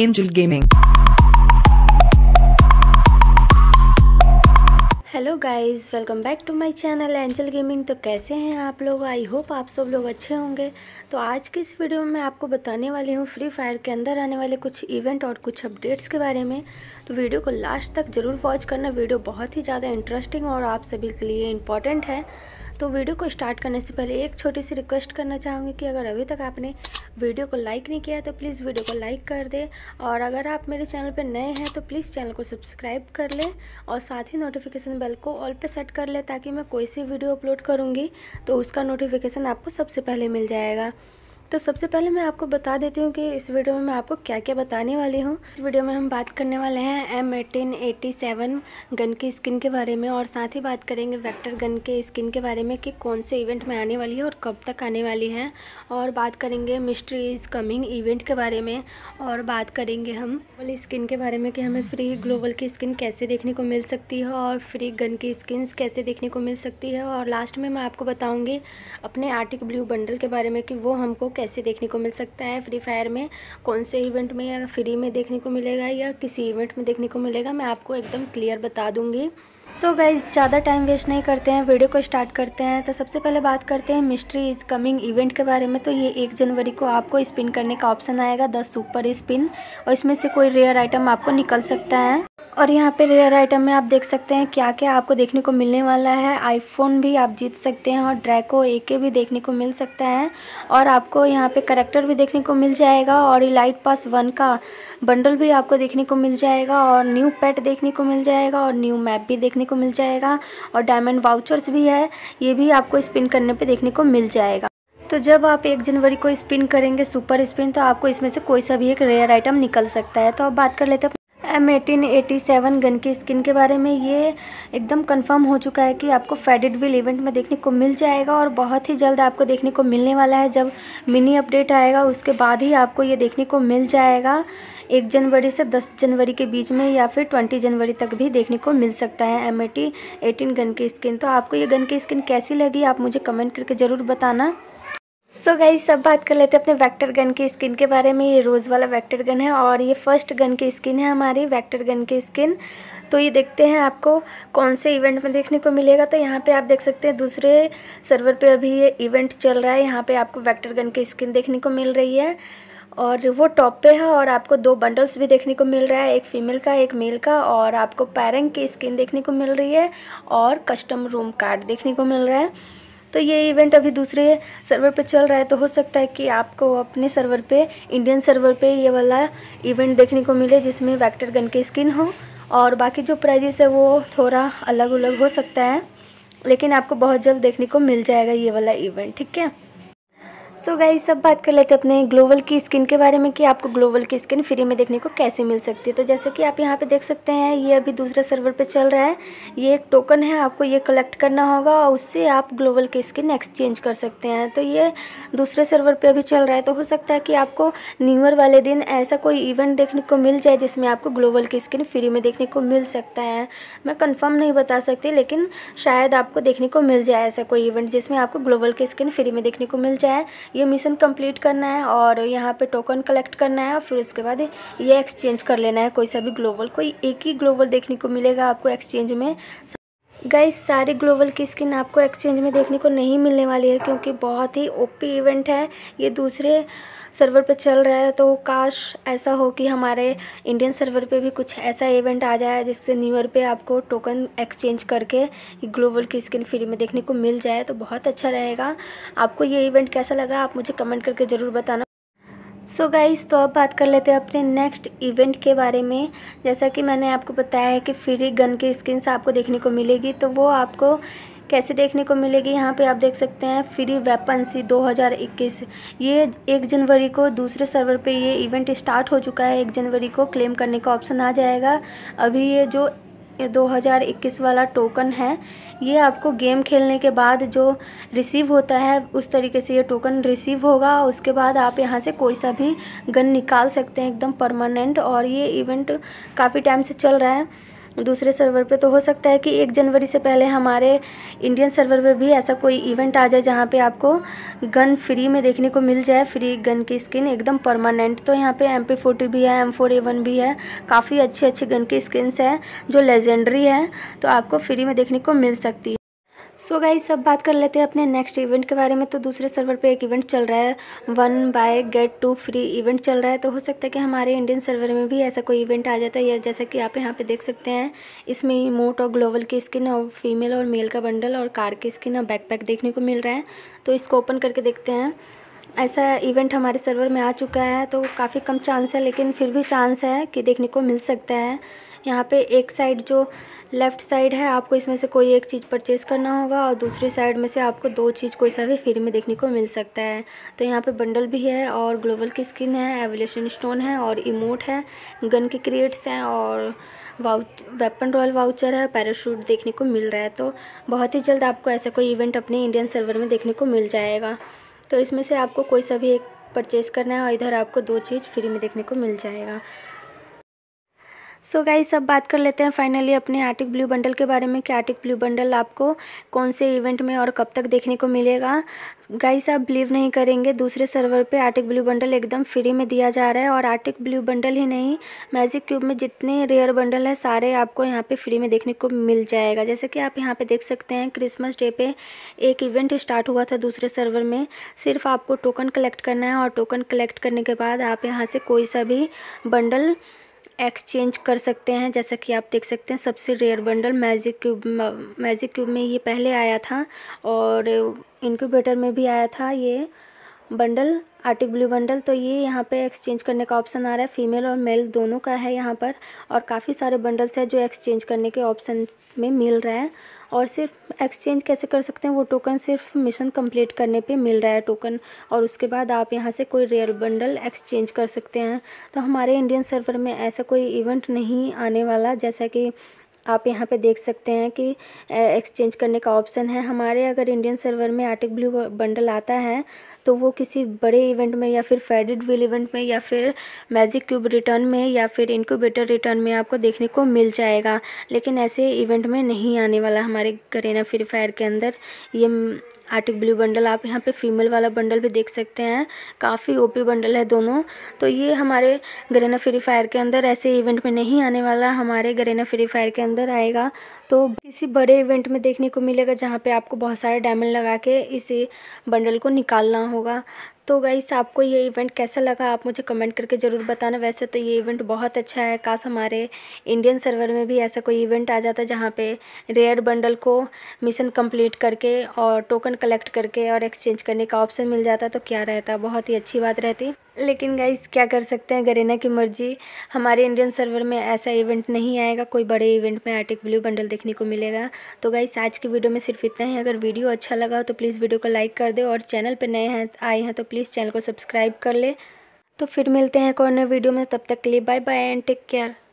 angel gaming hello guys welcome back to my channel Angel gaming तो कैसे हैं आप लोग आई होप आप सब लोग अच्छे होंगे तो आज की इस वीडियो में मैं आपको बताने वाली हूँ फ्री फायर के अंदर आने वाले कुछ इवेंट और कुछ अपडेट्स के बारे में तो वीडियो को लास्ट तक ज़रूर वॉच करना वीडियो बहुत ही ज़्यादा इंटरेस्टिंग और आप सभी के लिए इम्पॉर्टेंट है तो वीडियो को स्टार्ट करने से पहले एक छोटी सी रिक्वेस्ट करना चाहूँगी कि अगर अभी तक आपने वीडियो को लाइक नहीं किया तो प्लीज़ वीडियो को लाइक कर दें और अगर आप मेरे चैनल पर नए हैं तो प्लीज़ चैनल को सब्सक्राइब कर लें और साथ ही नोटिफिकेशन बेल को ऑल पे सेट कर लें ताकि मैं कोई सी वीडियो अपलोड करूँगी तो उसका नोटिफिकेशन आपको सबसे पहले मिल जाएगा तो सबसे पहले मैं आपको बता देती हूँ कि इस वीडियो में मैं आपको क्या क्या बताने वाली हूँ इस वीडियो में हम बात करने वाले हैं M eighteen eighty seven gun की स्किन के बारे में और साथ ही बात करेंगे वेक्टर गन के स्किन के बारे में कि कौन से इवेंट में आने वाली है और कब तक आने वाली है और बात करेंगे मिस्ट्री इज़ कमिंग इवेंट के बारे में और बात करेंगे हम ग्लोबल स्किन के बारे में कि हमें फ्री ग्लोबल की स्किन कैसे देखने को मिल सकती है और फ्री गन की स्किन कैसे देखने को मिल सकती है और लास्ट में मैं आपको बताऊँगी अपने आर्टिक ब्लू बंडल के बारे में कि वो हमको कैसे देखने को मिल सकता है फ्री फायर में कौन से इवेंट में या फ्री में देखने को मिलेगा या किसी इवेंट में देखने को मिलेगा मैं आपको एकदम क्लियर बता दूँगी सो गाइज ज़्यादा टाइम वेस्ट नहीं करते हैं वीडियो को स्टार्ट करते हैं तो सबसे पहले बात करते हैं मिस्ट्री इज़ कमिंग इवेंट के बारे में तो ये एक जनवरी को आपको स्पिन करने का ऑप्शन आएगा दस सुपर स्पिन और इसमें से कोई रेयर आइटम आपको निकल सकता है और यहाँ पे रेयर आइटम में आप देख सकते हैं क्या क्या आपको देखने को मिलने वाला है आईफोन भी आप जीत सकते हैं और ड्रैको ए के भी देखने को मिल सकता है और आपको यहाँ पे करेक्टर भी देखने को मिल जाएगा और इलाइट पास वन का बंडल भी आपको देखने को मिल जाएगा और न्यू पैट देखने को मिल जाएगा और न्यू मैप भी देखने को मिल जाएगा और डायमंड वाउचर्स भी है ये भी आपको स्पिन करने पर देखने को मिल जाएगा तो जब आप एक जनवरी को स्पिन करेंगे सुपर स्पिन तो आपको इसमें से कोई सा भी एक रेयर आइटम निकल सकता है तो अब बात कर लेते हैं M eighteen eighty seven gun की स्किन के बारे में ये एकदम कंफर्म हो चुका है कि आपको विल इवेंट में देखने को मिल जाएगा और बहुत ही जल्द आपको देखने को मिलने वाला है जब मिनी अपडेट आएगा उसके बाद ही आपको ये देखने को मिल जाएगा एक जनवरी से दस जनवरी के बीच में या फिर ट्वेंटी जनवरी तक भी देखने को मिल सकता है एम एटी एटीन गन की स्किन तो आपको ये गन की स्किन कैसी लगी आप मुझे कमेंट करके ज़रूर बताना सो so सब बात कर लेते हैं अपने वेक्टर गन की स्किन के बारे में ये रोज़ वाला वेक्टर गन है और ये फर्स्ट गन की स्किन है हमारी वेक्टर गन की स्किन तो ये देखते हैं आपको कौन से इवेंट में देखने को मिलेगा तो यहाँ पे आप देख सकते हैं दूसरे सर्वर पे अभी ये इवेंट चल रहा है यहाँ पे आपको वैक्टर गन की स्किन देखने को मिल रही है और वो टॉप पे है और आपको दो बंडल्स भी देखने को मिल रहा है एक फीमेल का एक मेल का और आपको पैरंग की स्किन देखने को मिल रही है और कस्टम रूम कार्ड देखने को मिल रहा है तो ये इवेंट अभी दूसरे सर्वर पे चल रहा है तो हो सकता है कि आपको अपने सर्वर पे इंडियन सर्वर पे ये वाला इवेंट देखने को मिले जिसमें वैक्टर गन की स्किन हो और बाकी जो प्राइजेस है वो थोड़ा अलग अलग हो सकता है लेकिन आपको बहुत जल्द देखने को मिल जाएगा ये वाला इवेंट ठीक है सो so गाइस सब बात कर लेते हैं अपने ग्लोबल की स्किन के बारे में कि आपको ग्लोबल की स्किन फ्री में देखने को कैसे मिल सकती है तो जैसे कि आप यहाँ पे देख सकते हैं ये अभी दूसरे सर्वर पे चल रहा है ये एक टोकन है आपको ये कलेक्ट करना होगा और उससे आप ग्लोबल की स्किन एक्सचेंज कर सकते हैं तो ये दूसरे सर्वर पर अभी चल रहा है तो हो सकता है कि आपको न्यू ईयर वाले दिन ऐसा कोई इवेंट देखने को मिल जाए जिसमें आपको ग्लोबल की स्किन फ्री में देखने को मिल सकता है मैं कन्फर्म नहीं बता सकती लेकिन शायद आपको देखने को मिल जाए ऐसा कोई इवेंट जिसमें आपको ग्लोबल की स्किन फ्री में देखने को मिल जाए ये मिशन कंप्लीट करना है और यहाँ पे टोकन कलेक्ट करना है और फिर उसके बाद ये एक्सचेंज कर लेना है कोई सा भी ग्लोबल कोई एक ही ग्लोबल देखने को मिलेगा आपको एक्सचेंज में गई सारी ग्लोबल की स्किन आपको एक्सचेंज में देखने को नहीं मिलने वाली है क्योंकि बहुत ही ओपी इवेंट है ये दूसरे सर्वर पे चल रहा है तो काश ऐसा हो कि हमारे इंडियन सर्वर पे भी कुछ ऐसा इवेंट आ जाए जिससे न्यू ईयर पे आपको टोकन एक्सचेंज करके ग्लोबल की स्किन फ्री में देखने को मिल जाए तो बहुत अच्छा रहेगा आपको ये इवेंट कैसा लगा आप मुझे कमेंट करके ज़रूर बताना सो so गाइस तो अब बात कर लेते हैं अपने नेक्स्ट इवेंट के बारे में जैसा कि मैंने आपको बताया है कि फ्री गन की स्किन्स आपको देखने को मिलेगी तो वो आपको कैसे देखने को मिलेगी यहाँ पे आप देख सकते हैं फ्री वेपनसी 2021 ये एक जनवरी को दूसरे सर्वर पे ये इवेंट स्टार्ट हो चुका है एक जनवरी को क्लेम करने का ऑप्शन आ जाएगा अभी ये जो 2021 वाला टोकन है ये आपको गेम खेलने के बाद जो रिसीव होता है उस तरीके से ये टोकन रिसीव होगा उसके बाद आप यहाँ से कोई सा भी गन निकाल सकते हैं एकदम परमानेंट और ये इवेंट काफ़ी टाइम से चल रहा है दूसरे सर्वर पे तो हो सकता है कि एक जनवरी से पहले हमारे इंडियन सर्वर पे भी ऐसा कोई इवेंट आ जाए जहाँ पे आपको गन फ्री में देखने को मिल जाए फ्री गन की स्किन एकदम परमानेंट तो यहाँ पे एम पी फोर्टी भी है एम फोर ए वन भी है काफ़ी अच्छी अच्छी गन की स्किन्स हैं जो लेजेंडरी है तो आपको फ्री में देखने को मिल सकती है सो so गाइस बात कर लेते हैं अपने नेक्स्ट इवेंट के बारे में तो दूसरे सर्वर पे एक इवेंट चल रहा है one buy get two free event चल रहा है तो हो सकता है कि हमारे इंडियन सर्वर में भी ऐसा कोई इवेंट आ जाता है या जैसा कि आप यहाँ पे देख सकते हैं इसमें मोट और ग्लोबल की स्किन और फीमेल और मेल का बंडल और कार की स्किन और बैकपैक देखने को मिल रहा है तो इसको ओपन करके देखते हैं ऐसा इवेंट हमारे सर्वर में आ चुका है तो काफ़ी कम चांस है लेकिन फिर भी चांस है कि देखने को मिल सकता है यहाँ पे एक साइड जो लेफ्ट साइड है आपको इसमें से कोई एक चीज़ परचेस करना होगा और दूसरी साइड में से आपको दो चीज़ कोई सा भी फ्री में देखने को मिल सकता है तो यहाँ पे बंडल भी है और ग्लोबल की स्किन है एवोल्यूशन स्टोन है और इमोट है गन के क्रिएट्स हैं और वाउच वेपन रॉयल वाउचर है पैराशूट देखने को मिल रहा है तो बहुत ही जल्द आपको ऐसा कोई इवेंट अपने इंडियन सर्वर में देखने को मिल जाएगा तो इसमें से आपको कोई सा भी एक परचेज़ करना है और इधर आपको दो चीज़ फ्री में देखने को मिल जाएगा सो गाई गाइस अब बात कर लेते हैं फाइनली अपने आर्टिक ब्लू बंडल के बारे में कि आर्टिक ब्लू बंडल आपको कौन से इवेंट में और कब तक देखने को मिलेगा गाइस आप बिलीव नहीं करेंगे दूसरे सर्वर पे आर्टिक ब्लू बंडल एकदम फ्री में दिया जा रहा है और आर्टिक ब्लू बंडल ही नहीं मैजिक क्यूब में जितने रेयर बंडल हैं सारे आपको यहाँ पे फ्री में देखने को मिल जाएगा जैसे कि आप यहाँ पे देख सकते हैं क्रिसमस डे पे एक इवेंट स्टार्ट हुआ था दूसरे सर्वर में सिर्फ आपको टोकन कलेक्ट करना है और टोकन कलेक्ट करने के बाद आप यहाँ से कोई सा भी बंडल एक्सचेंज कर सकते हैं जैसा कि आप देख सकते हैं सबसे rare bundle magic cube magic cube में ये पहले आया था और इनक्यूबेटर में भी आया था ये बंडल आर्टिक ब्लू बंडल तो ये यहाँ पे एक्सचेंज करने का ऑप्शन आ रहा है फीमेल और मेल दोनों का है यहाँ पर और काफ़ी सारे बंडल्स हैं जो एक्सचेंज करने के ऑप्शन में मिल रहा है और सिर्फ एक्सचेंज कैसे कर सकते हैं वो टोकन सिर्फ मिशन कंप्लीट करने पे मिल रहा है टोकन और उसके बाद आप यहाँ से कोई रेयर बंडल एक्सचेंज कर सकते हैं तो हमारे इंडियन सर्वर में ऐसा कोई इवेंट नहीं आने वाला जैसा कि आप यहाँ पे देख सकते हैं कि एक्सचेंज करने का ऑप्शन है हमारे अगर इंडियन सर्वर में आर्टिक ब्लू बंडल आता है तो वो किसी बड़े इवेंट में या फिर फेडेड व्हील इवेंट में या फिर मैजिक क्यूब रिटर्न में या फिर इनक्यूबेटर रिटर्न में आपको देखने को मिल जाएगा लेकिन ऐसे इवेंट में नहीं आने वाला हमारे करेना फ्री फायर के अंदर ये आर्टिक ब्लू बंडल आप यहाँ पे फीमेल वाला बंडल भी देख सकते हैं काफ़ी ओपी बंडल है दोनों तो ये हमारे गरेना फ्री फायर के अंदर ऐसे इवेंट में नहीं आने वाला हमारे गरेना फ्री फायर के अंदर आएगा तो किसी बड़े इवेंट में देखने को मिलेगा जहाँ पे आपको बहुत सारे डायमंड लगा के इसी बंडल को निकालना हो होगा तो गाइस आपको ये इवेंट कैसा लगा आप मुझे कमेंट करके ज़रूर बताना वैसे तो ये इवेंट बहुत अच्छा है काश हमारे इंडियन सर्वर में भी ऐसा कोई इवेंट आ जाता जहाँ पे रेयर बंडल को मिशन कंप्लीट करके और टोकन कलेक्ट करके और एक्सचेंज करने का ऑप्शन मिल जाता तो क्या रहता बहुत ही अच्छी बात रहती लेकिन गाइस क्या कर सकते हैं गरेना की मर्ज़ी हमारे इंडियन सर्वर में ऐसा इवेंट नहीं आएगा कोई बड़े इवेंट में आर्टिक ब्लू बंडल देखने को मिलेगा तो गाइस आज की वीडियो में सिर्फ इतना ही अगर वीडियो अच्छा लगा हो तो प्लीज़ वीडियो को लाइक कर दे और चैनल पर नए हैं आए हैं तो प्लीज़ चैनल को सब्सक्राइब कर ले तो फिर मिलते हैं एक और नए वीडियो में तब तक के लिए bye bye and take care